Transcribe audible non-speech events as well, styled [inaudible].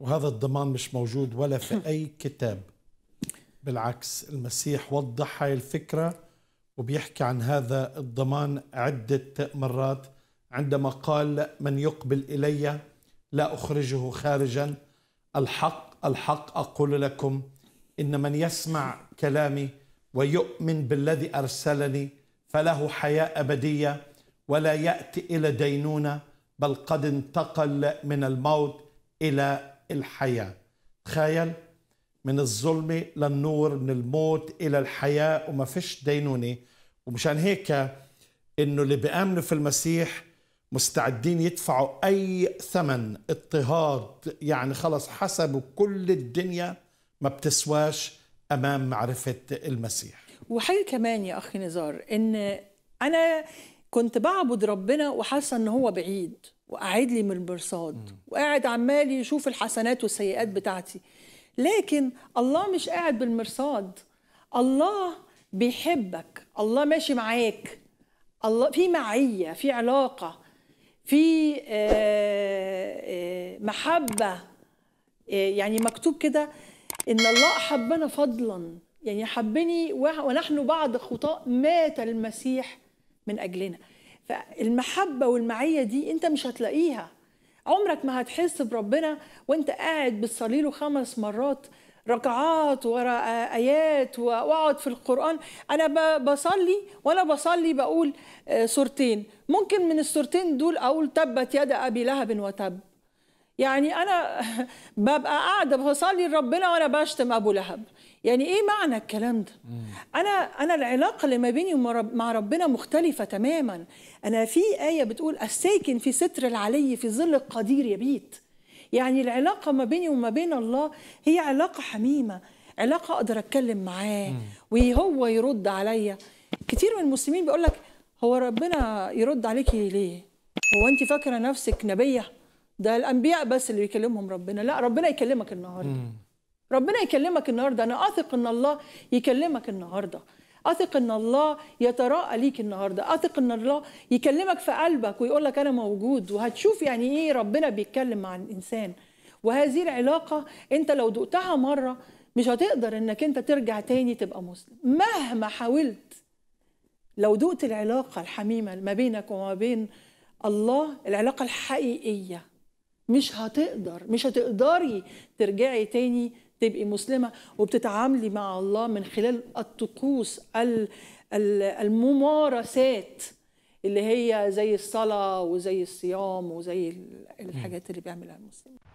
وهذا الضمان مش موجود ولا في أي كتاب بالعكس المسيح وضح هاي الفكرة وبيحكي عن هذا الضمان عدة مرات عندما قال من يقبل إلي لا أخرجه خارجا الحق الحق أقول لكم إن من يسمع كلامي ويؤمن بالذي أرسلني فله حياة أبدية ولا يأتي إلى دينونة بل قد انتقل من الموت إلى الحياة تخيل من الظلمة للنور من الموت إلى الحياة وما فيش دينونة ومشان هيك إنه اللي بيآمنوا في المسيح مستعدين يدفعوا أي ثمن اضطهاد يعني خلص حسبوا كل الدنيا ما بتسواش أمام معرفة المسيح وحاجة كمان يا أخي نزار إن أنا كنت بعبد ربنا وحاسة إن هو بعيد واعيد لي من البرصاد وقاعد عمال يشوف الحسنات والسيئات بتاعتي لكن الله مش قاعد بالمرصاد الله بيحبك الله ماشي معاك الله في معيه في علاقه في آه، آه، محبه آه، يعني مكتوب كده ان الله أحبنا فضلا يعني حبني ونحن بعد خطاء مات المسيح من اجلنا فالمحبه والمعيه دي انت مش هتلاقيها عمرك ما هتحس بربنا وانت قاعد بتصلي له خمس مرات ركعات ورا ايات واقعد في القران انا بصلي وانا بصلي بقول سورتين ممكن من السورتين دول اقول تبت يد ابي لهب وتب يعني انا [laughs] ببقى قاعده بصلي لربنا وانا بشتم ابو لهب يعني ايه معنى الكلام ده انا انا العلاقه اللي ما بيني مع ربنا مختلفه تماما انا في ايه بتقول الساكن في ستر العلي في ظل القدير يبيت يعني العلاقه ما بيني وما بين الله هي علاقه حميمه علاقه اقدر اتكلم معاه وهو يرد عليا كتير من المسلمين بيقول لك هو ربنا يرد عليكي ليه هو انت فاكره نفسك نبيه ده الانبياء بس اللي يكلمهم ربنا لا ربنا يكلمك النهارده ربنا يكلمك النهارده انا اثق ان الله يكلمك النهارده اثق ان الله يتراءى ليك النهارده اثق ان الله يكلمك في قلبك ويقول لك انا موجود وهتشوف يعني ايه ربنا بيتكلم مع الانسان وهذه العلاقه انت لو دقتها مره مش هتقدر انك انت ترجع تاني تبقى مسلم مهما حاولت لو دقت العلاقه الحميمه ما بينك وما بين الله العلاقه الحقيقيه مش هتقدر مش هتقدري ترجعي تاني تبقي مسلمه وبتتعاملي مع الله من خلال الطقوس الممارسات اللي هي زي الصلاه وزي الصيام وزي الحاجات اللي بيعملها المسلم